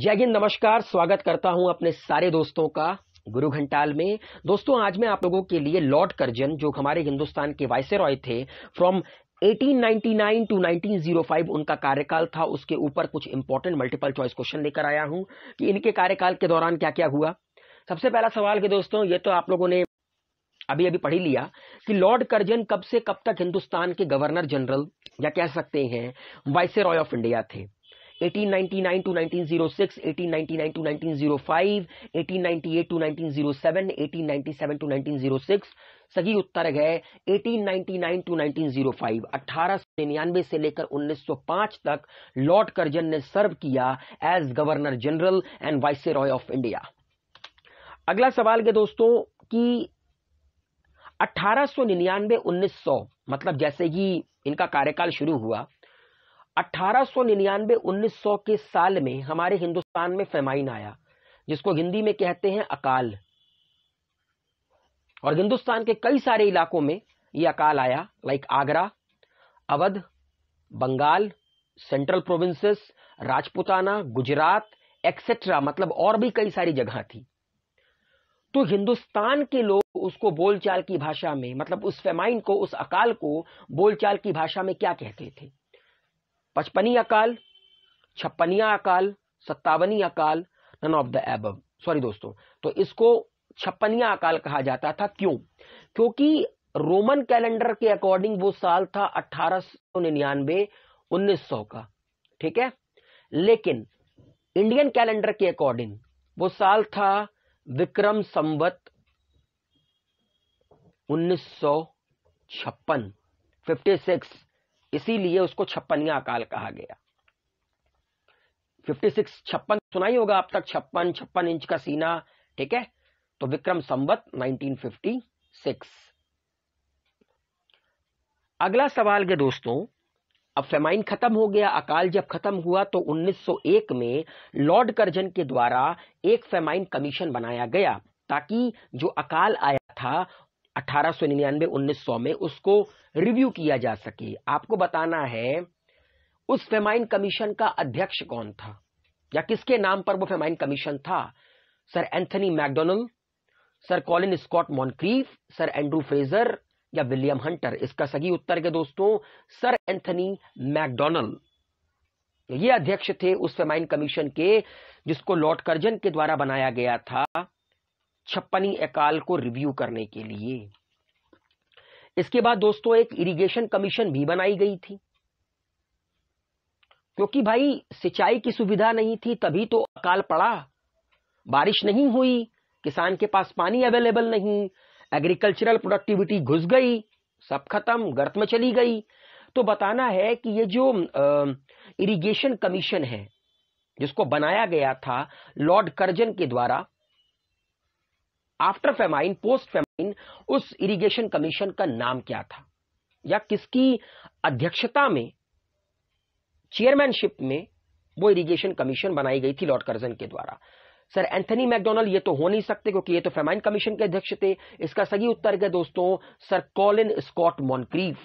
जय हिंद नमस्कार स्वागत करता हूं अपने सारे दोस्तों का गुरु घंटाल में दोस्तों आज मैं आप लोगों के लिए लॉर्ड कर्जन जो हमारे हिंदुस्तान के वायसे रॉय थे फ्रॉम 1899 टू 1905 उनका कार्यकाल था उसके ऊपर कुछ इंपॉर्टेंट मल्टीपल चॉइस क्वेश्चन लेकर आया हूं कि इनके कार्यकाल के दौरान क्या क्या हुआ सबसे पहला सवाल के दोस्तों ये तो आप लोगों ने अभी अभी पढ़ ही लिया कि लॉर्ड कर्जन कब से कब तक हिंदुस्तान के गवर्नर जनरल या कह सकते हैं वाइसे रॉय ऑफ इंडिया थे Oh oh oh सही उत्तर है 1899 टू 1905 1899 से लेकर 1905 तक लॉर्ड कर्जन ने सर्व किया as governor general and viceroy of India अगला सवाल के दोस्तों कि 1899 1900 मतलब जैसे ही इनका कार्यकाल शुरू हुआ अट्ठारह सौ निन्यानवे उन्नीस सौ के साल में हमारे हिंदुस्तान में फेमाइन आया जिसको हिंदी में कहते हैं अकाल और हिंदुस्तान के कई सारे इलाकों में ये अकाल आया like Agra Awadh Bengal central provinces Rajputana Gujarat etcetera मतलब और भी कई सारी जगह थी तो हिंदुस्तान के लोग उसको बोलचाल की भाषा में मतलब उस फेमाइन को उस अकाल को बोलचाल की भाषा में क्या कहते थे पचपनी अकाल छप्पनिया अकाल सत्तावनी अकाल none of the above sorry दोस्तों तो इसको छप्पनिया अकाल कहा जाता था क्यों क्योंकि रोमन कैलेंडर के अकॉर्डिंग वो साल था अठारह सौ निन्यानवे उन्नीस सौ का ठीक है लेकिन इंडियन कैलेंडर के अकॉर्डिंग वो साल था विक्रम संवत उन्नीस सौ छप्पन फिफ्टी सिक्स इसीलिए उसको छप्पनिया अकाल कहा गया 56 छप्पन सुना ही होगा अब तक छप्पन छप्पन इंच का सीना ठीक है तो विक्रम संवत 1956 अगला सवाल के दोस्तों अब फेमाइन खत्म हो गया अकाल जब खत्म हुआ तो 1901 में लॉर्ड कर्जन के द्वारा एक फेमाइन कमीशन बनाया गया ताकि जो अकाल आया था अठारह सौ निन्यानवे उन्नीस सौ में उसको रिव्यू किया जा सके आपको बताना है उस फेमाइन कमीशन का अध्यक्ष कौन था या किसके नाम पर वो फेमाइन कमीशन था sir Anthony MacDonnell sir Colin Scott Moncrieff sir Andrew Fraser या विलियम हंटर इसका सही उत्तर के दोस्तों सर एंथनी मैकडोनल्ड ये अध्यक्ष थे उस फेमाइन कमीशन के जिसको लॉर्ड कर्जन के द्वारा बनाया गया था छप्पनी अकाल को रिव्यू करने के लिए इसके बाद दोस्तों एक इरिगेशन कमीशन भी बनाई गई थी क्योंकि भाई सिंचाई की सुविधा नहीं थी तभी तो अकाल पड़ा बारिश नहीं हुई किसान के पास पानी अवेलेबल नहीं एग्रीकल्चरल प्रोडक्टिविटी घुस गई सब खत्म गर्त में चली गई तो बताना है कि ये जो इरिगेशन कमीशन है जिसको बनाया गया था लॉर्ड कर्जन के द्वारा आफ्टर फेमाइन पोस्ट फेमाइन उस इरिगेशन कमीशन का नाम क्या था या किसकी अध्यक्षता में चेयरमैनशिप में वो इरिगेशन कमीशन बनाई गई थी लॉर्ड कर्जन के द्वारा सर एंथनी मैकडोनल्ड ये तो हो नहीं सकते क्योंकि ये तो फेमाइन कमीशन के अध्यक्ष थे इसका सही उत्तर है दोस्तों सर कॉलिन स्कॉट मॉनक्रीव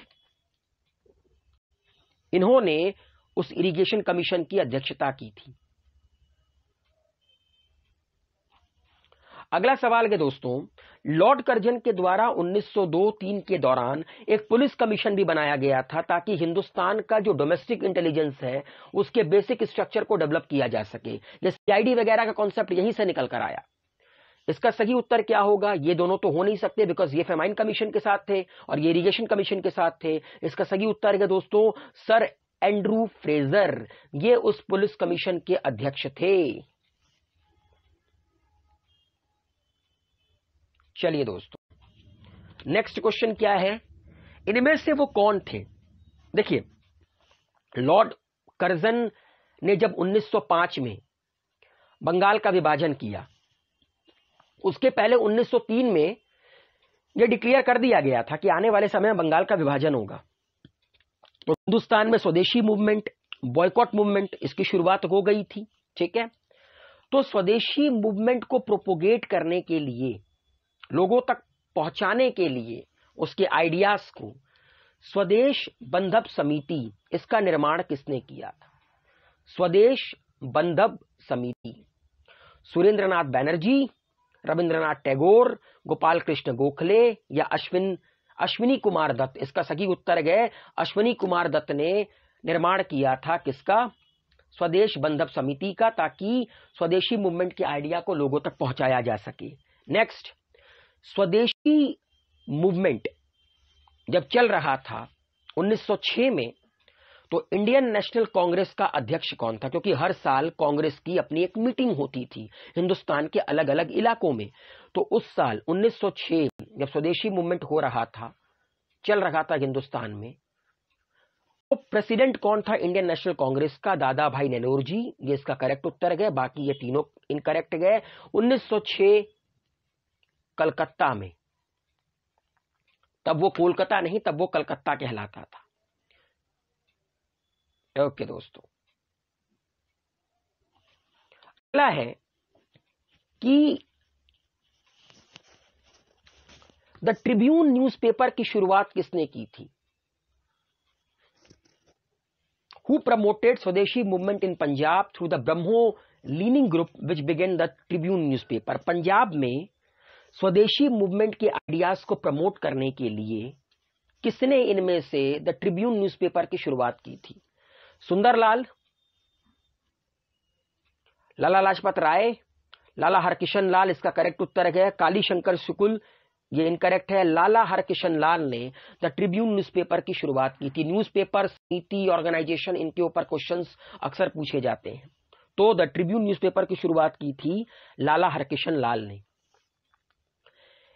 इन्होंने उस इरिगेशन कमीशन की अध्यक्षता की थी अगला सवाल है दोस्तों लॉर्ड कर्जन के द्वारा 1902-3 के दौरान एक पुलिस कमीशन भी बनाया गया था ताकि हिंदुस्तान का जो डोमेस्टिक इंटेलिजेंस है उसके बेसिक स्ट्रक्चर को डेवलप किया जा सके जैसे सीआईडी वगैरह का कॉन्सेप्ट यहीं से निकल कर आया इसका सही उत्तर क्या होगा ये दोनों तो हो नहीं सकते बिकॉज ये फेमाइन कमीशन के साथ थे और ये इरीगेशन कमीशन के साथ थे इसका सही उत्तर है दोस्तों सर एंड्रू फ्रेजर ये उस पुलिस कमीशन के अध्यक्ष थे चलिए दोस्तों नेक्स्ट क्वेश्चन क्या है इनमें से वो कौन थे देखिए लॉर्ड कर्जन ने जब 1905 में बंगाल का विभाजन किया उसके पहले 1903 में यह डिक्लेयर कर दिया गया था कि आने वाले समय में बंगाल का विभाजन होगा तो हिंदुस्तान में स्वदेशी मूवमेंट बॉयकॉट मूवमेंट इसकी शुरुआत हो गई थी ठीक है तो स्वदेशी मूवमेंट को प्रोपोगेट करने के लिए लोगों तक पहुंचाने के लिए उसके आइडियाज को स्वदेश बंधव समिति इसका निर्माण किसने किया था स्वदेश बंधव समिति सुरेंद्रनाथ बैनर्जी रविंद्रनाथ टैगोर गोपाल कृष्ण गोखले या अश्विन अश्विनी कुमार दत्त इसका सही उत्तर गए अश्विनी कुमार दत्त ने निर्माण किया था किसका स्वदेश बंधव समिति का ताकि स्वदेशी मूवमेंट के आइडिया को लोगों तक पहुंचाया जा सके नेक्स्ट स्वदेशी मूवमेंट जब चल रहा था 1906 में तो इंडियन नेशनल कांग्रेस का अध्यक्ष कौन था क्योंकि हर साल कांग्रेस की अपनी एक मीटिंग होती थी हिंदुस्तान के अलग अलग इलाकों में तो उस साल 1906 जब स्वदेशी मूवमेंट हो रहा था चल रहा था हिंदुस्तान में तो प्रेसिडेंट कौन था इंडियन नेशनल कांग्रेस का दादा भाई नेहरू जी ये इसका करेक्ट उत्तर गए बाकी ये तीनों इनकरेक्ट गए 1906 कलकत्ता में तब वो कोलकाता नहीं तब वो कलकत्ता कहलाता था ओके दोस्तों अगला है कि द ट्रिब्यून न्यूज़पेपर की शुरुआत किसने की थी who promoted swadeshi movement in Punjab through the Brahmo leaning group which began the Tribune newspaper Punjab में स्वदेशी मूवमेंट के आइडियाज को प्रमोट करने के लिए किसने इनमें से द ट्रिब्यून न्यूज़पेपर की शुरुआत की थी सुंदरलाल लाला लाजपत राय लाला हरकिशन लाल इसका करेक्ट उत्तर है काली शंकर शुक्ल ये इनकरेक्ट है लाला हरकिशन लाल ने द ट्रिब्यून न्यूज़पेपर की शुरुआत की थी न्यूज़पेपर समिति ऑर्गेनाइजेशन इनके ऊपर क्वेश्चंस अक्सर पूछे जाते हैं तो द ट्रिब्यून न्यूज़पेपर की शुरुआत की थी लाला हरकिशन लाल ने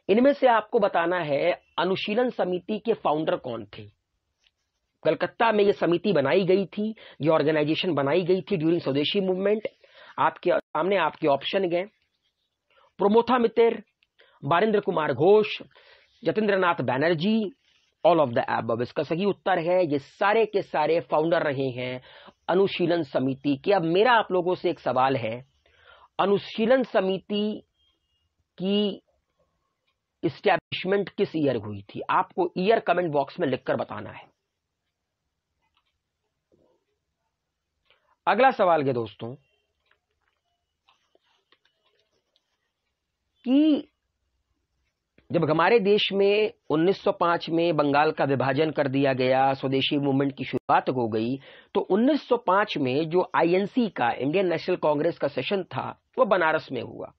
इनमें से आपको बताना है अनुशीलन समिति के फाउंडर कौन थे कलकत्ता में यह समिति बनाई गई थी ये ऑर्गेनाइजेशन बनाई गई थी ड्यूरिंग स्वदेशी मूवमेंट आपके सामने आपके ऑप्शन गए Pramatha Mitra Barindra Kumar Ghosh Jatindranath Banerjee all of the above इसका सही उत्तर है ये सारे के सारे फाउंडर रहे हैं अनुशीलन समिति के अब मेरा आप लोगों से एक सवाल है अनुशीलन समिति की स्टैब्लिशमेंट किस ईयर हुई थी आपको ईयर कमेंट बॉक्स में लिखकर बताना है अगला सवाल के दोस्तों कि जब हमारे देश में 1905 में बंगाल का विभाजन कर दिया गया स्वदेशी मूवमेंट की शुरुआत हो गई तो 1905 में जो आईएनसी का इंडियन नेशनल कांग्रेस का सेशन था वो बनारस में हुआ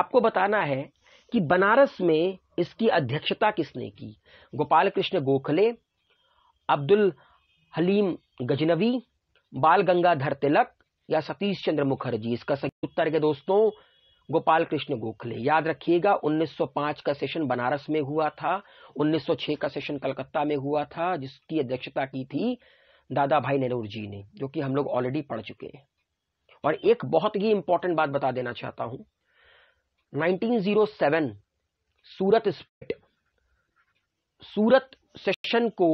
आपको बताना है कि बनारस में इसकी अध्यक्षता किसने की गोपाल कृष्ण गोखले अब्दुल हलीम गजनवी बाल गंगाधर तिलक या सतीश चंद्र मुखर्जी इसका सही उत्तर है दोस्तों गोपाल कृष्ण गोखले याद रखिएगा 1905 का सेशन बनारस में हुआ था 1906 का सेशन कलकत्ता में हुआ था जिसकी अध्यक्षता की थी दादा भाई नेहरूर जी ने जो कि हम लोग ऑलरेडी पढ़ चुके हैं और एक बहुत ही इंपॉर्टेंट बात बता देना चाहता हूं 1907 सूरत स्प्लिट सूरत सेशन को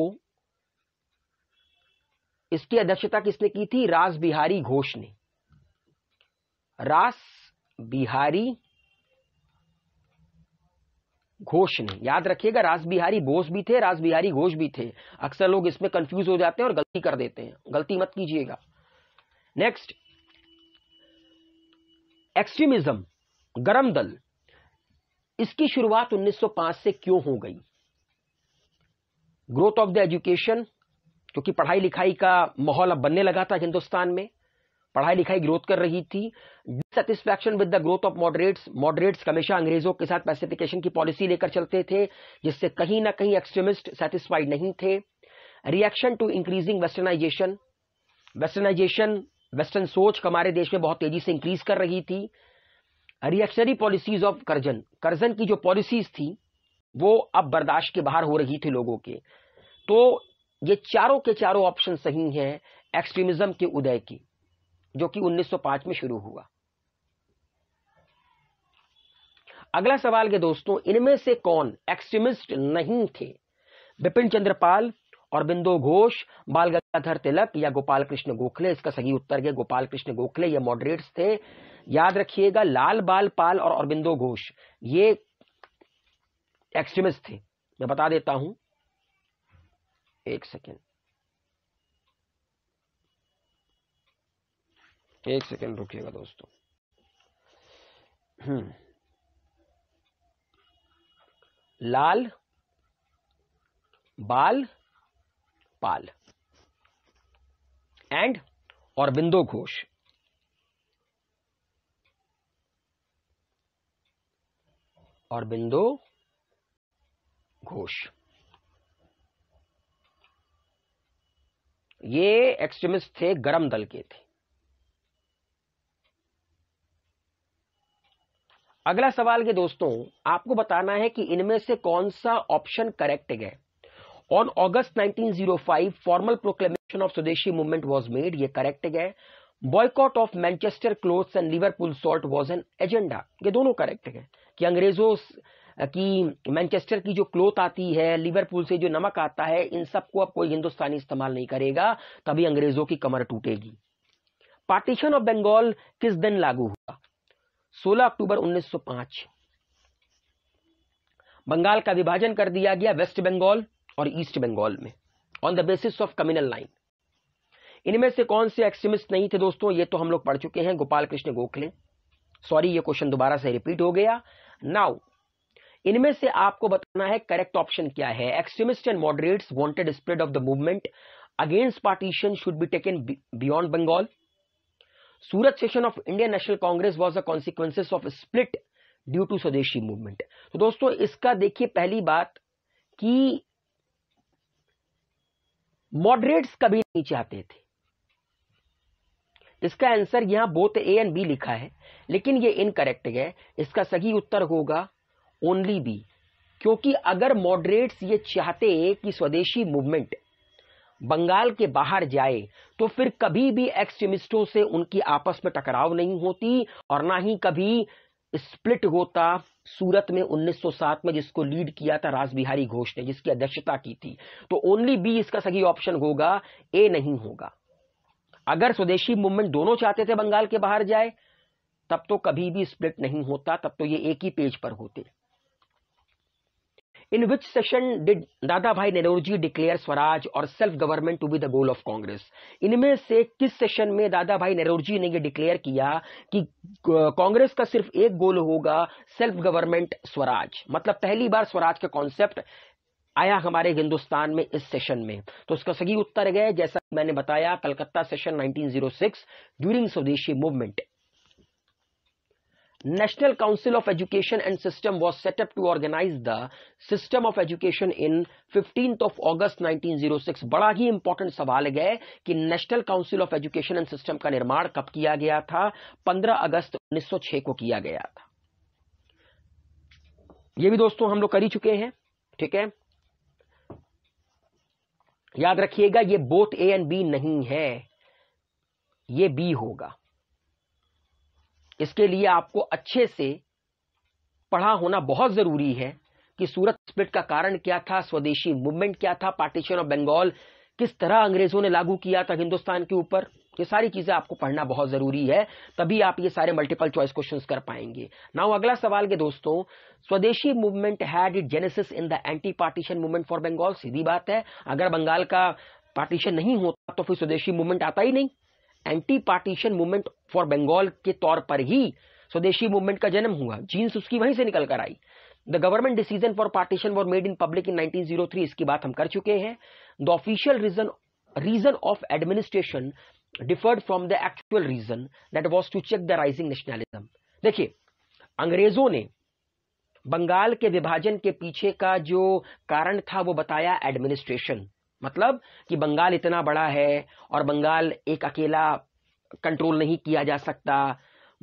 इसकी अध्यक्षता किसने की थी रास बिहारी घोष ने रास बिहारी घोष ने याद रखिएगा रास बिहारी बोस भी थे रास बिहारी घोष भी थे अक्सर लोग इसमें कंफ्यूज हो जाते हैं और गलती कर देते हैं गलती मत कीजिएगा नेक्स्ट एक्सट्रीमिज्म गरम दल इसकी शुरुआत 1905 से क्यों हो गई ग्रोथ ऑफ द एजुकेशन क्योंकि पढ़ाई लिखाई का माहौल अब बनने लगा था हिंदुस्तान में पढ़ाई लिखाई ग्रोथ कर रही थी dissatisfaction with the growth of moderates moderates हमेशा अंग्रेजों के साथ पैसिफिकेशन की पॉलिसी लेकर चलते थे जिससे कहीं ना कहीं एक्सट्रीमिस्ट सेटिस्फाइड नहीं थे reaction to increasing westernisation westernisation western सोच हमारे देश में बहुत तेजी से इंक्रीज कर रही थी reactionary policies of Curzon Curzon की जो पॉलिसीज थी वो अब बर्दाश्त के बाहर हो रही थी लोगों के तो ये चारों के चारों ऑप्शन सही हैं एक्सट्रीमिज्म के उदय की जो कि 1905 में शुरू हुआ अगला सवाल के दोस्तों इनमें से कौन एक्सट्रीमिस्ट नहीं थे बिपिन चंद्रपाल और बिंदो घोष बाल गंगाधर तिलक या गोपाल कृष्ण गोखले इसका सही उत्तर है गोपाल कृष्ण गोखले ये मॉडरेट्स थे याद रखिएगा लाल बाल पाल और अरबिंदो घोष ये एक्सट्रीमिस्ट थे मैं बता देता हूं एक सेकेंड एक सेकेंड रुकिएगा दोस्तों हम्म। लाल बाल पाल एंड और बिंदो घोष और बिंदो घोष ये एक्सट्रीमिस्ट थे गरम दल के थे अगला सवाल के दोस्तों आपको बताना है कि इनमें से कौन सा ऑप्शन करेक्ट है on August 1905, formal proclamation of swadeshi movement was made ये करेक्ट है. Boycott of Manchester clothes and Liverpool salt was an agenda ये दोनों करेक्ट है. कि अंग्रेजों कि मैनचेस्टर की जो क्लोथ आती है लिवरपूल से जो नमक आता है इन सबको अब कोई हिंदुस्तानी इस्तेमाल नहीं करेगा तभी अंग्रेजों की कमर टूटेगी पार्टीशन ऑफ बंगाल किस दिन लागू हुआ 16 अक्टूबर 1905 बंगाल का विभाजन कर दिया गया वेस्ट बंगाल और ईस्ट बंगाल में on the basis of communal line इनमें से कौन से एक्सट्रीमिस्ट नहीं थे दोस्तों ये तो हम लोग पढ़ चुके हैं गोपाल कृष्ण गोखले सॉरी ये क्वेश्चन दोबारा से रिपीट हो गया नाउ इनमें से आपको बताना है करेक्ट ऑप्शन क्या है extremist and moderates wanted spread of the movement against partition should be taken beyond Bengal Surat session of Indian national Congress was a consequences of split due to swadeshi movement तो दोस्तों इसका देखिए पहली बात कि मॉडरेट्स कभी नहीं चाहते थे इसका आंसर यहां बोथ ए एंड बी लिखा है लेकिन ये इनकरेक्ट है इसका सही उत्तर होगा ओनली बी क्योंकि अगर मॉडरेट्स ये चाहते कि स्वदेशी मूवमेंट बंगाल के बाहर जाए तो फिर कभी भी एक्सट्रीमिस्टों से उनकी आपस में टकराव नहीं होती और ना ही कभी स्प्लिट होता सूरत में 1907 में जिसको लीड किया था राजबिहारी घोष ने जिसकी अध्यक्षता की थी तो ओनली बी इसका सही ऑप्शन होगा ए नहीं होगा अगर स्वदेशी मूवमेंट दोनों चाहते थे बंगाल के बाहर जाए तब तो कभी भी स्प्लिट नहीं होता तब तो ये एक ही पेज पर होते इन विच सेशन डिड दादा भाई नेहरूजी डिक्लेयर स्वराज और self government to be the goal of Congress इनमें से किस सेशन में दादा भाई नेहरूजी ने यह डिक्लेयर किया कि कांग्रेस का सिर्फ एक गोल होगा सेल्फ गवर्नमेंट स्वराज मतलब पहली बार स्वराज का कॉन्सेप्ट आया हमारे हिंदुस्तान में इस सेशन में तो उसका सही उत्तर है जैसा मैंने बताया Calcutta session 1906 during swadeshi movement national council of education and system was set up to organise the system of education in in August nineteen zero 1906 बड़ा ही इंपॉर्टेंट सवाल है कि national council of education and system का निर्माण कब किया गया था 15 अगस्त 1906 को किया गया था ये भी दोस्तों हम लोग कर ही चुके हैं ठीक है याद रखिएगा ये बोथ ए एंड बी नहीं है ये बी होगा इसके लिए आपको अच्छे से पढ़ा होना बहुत जरूरी है कि सूरत स्प्लिट का कारण क्या था स्वदेशी मूवमेंट क्या था पार्टीशन ऑफ बंगाल किस तरह अंग्रेजों ने लागू किया था हिंदुस्तान के ऊपर ये सारी चीजें आपको पढ़ना बहुत जरूरी है तभी आप ये सारे मल्टीपल चॉइस क्वेश्चंस कर पाएंगे नाउ अगला सवाल के दोस्तों swadeshi movement had it genesis in the anti partition movement for Bengal सीधी बात है अगर बंगाल का पार्टीशन नहीं होता तो फिर स्वदेशी मूवमेंट आता ही नहीं anti partition movement for Bengal के तौर पर ही स्वदेशी मूवमेंट का जन्म हुआ जीन्स उसकी वहीं से निकल कर आई the government decision for partition were made in public in 1903 इसकी बात हम कर चुके हैं the official reason reason of administration differed from the actual reason that was to check the rising nationalism देखिए अंग्रेजों ने बंगाल के विभाजन के पीछे का जो कारण था वो बताया एडमिनिस्ट्रेशन मतलब कि बंगाल इतना बड़ा है और बंगाल एक अकेला कंट्रोल नहीं किया जा सकता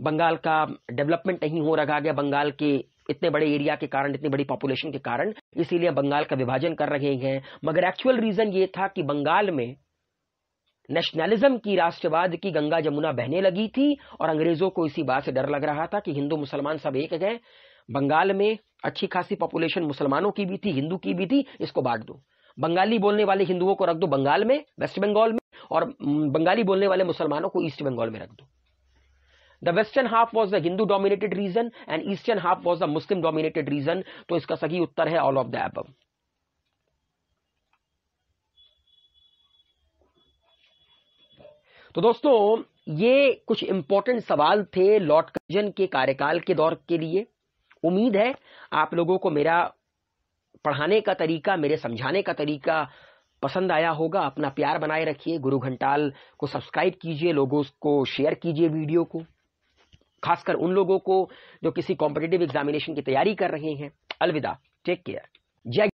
बंगाल का डेवलपमेंट नहीं हो रखा गया बंगाल के इतने बड़े एरिया के कारण इतनी बड़ी पॉपुलेशन के कारण इसीलिए बंगाल का विभाजन कर रहे हैं मगर एक्चुअल रीजन ये था कि बंगाल में नेशनलिज्म की राष्ट्रवाद की गंगा जमुना बहने लगी थी और अंग्रेजों को इसी बात से डर लग रहा था कि हिंदू मुसलमान सब एक गए बंगाल में अच्छी खासी पॉपुलेशन मुसलमानों की भी थी हिंदू की भी थी इसको बांट दो बंगाली बोलने वाले हिंदुओं को रख दो बंगाल में वेस्ट बंगाल में और बंगाली बोलने वाले मुसलमानों को ईस्ट बंगाल में रख दो the western half was the Hindu dominated region and eastern half was the Muslim dominated region तो इसका सही उत्तर है ऑल ऑफ द एब तो दोस्तों ये कुछ इंपॉर्टेंट सवाल थे लॉर्ड कर्जन के कार्यकाल के दौर के लिए उम्मीद है आप लोगों को मेरा पढ़ाने का तरीका मेरे समझाने का तरीका पसंद आया होगा अपना प्यार बनाए रखिए गुरु घंटाल को सब्सक्राइब कीजिए लोगों को शेयर कीजिए वीडियो को खासकर उन लोगों को जो किसी कॉम्पिटेटिव एग्जामिनेशन की तैयारी कर रहे हैं अलविदा टेक केयर जय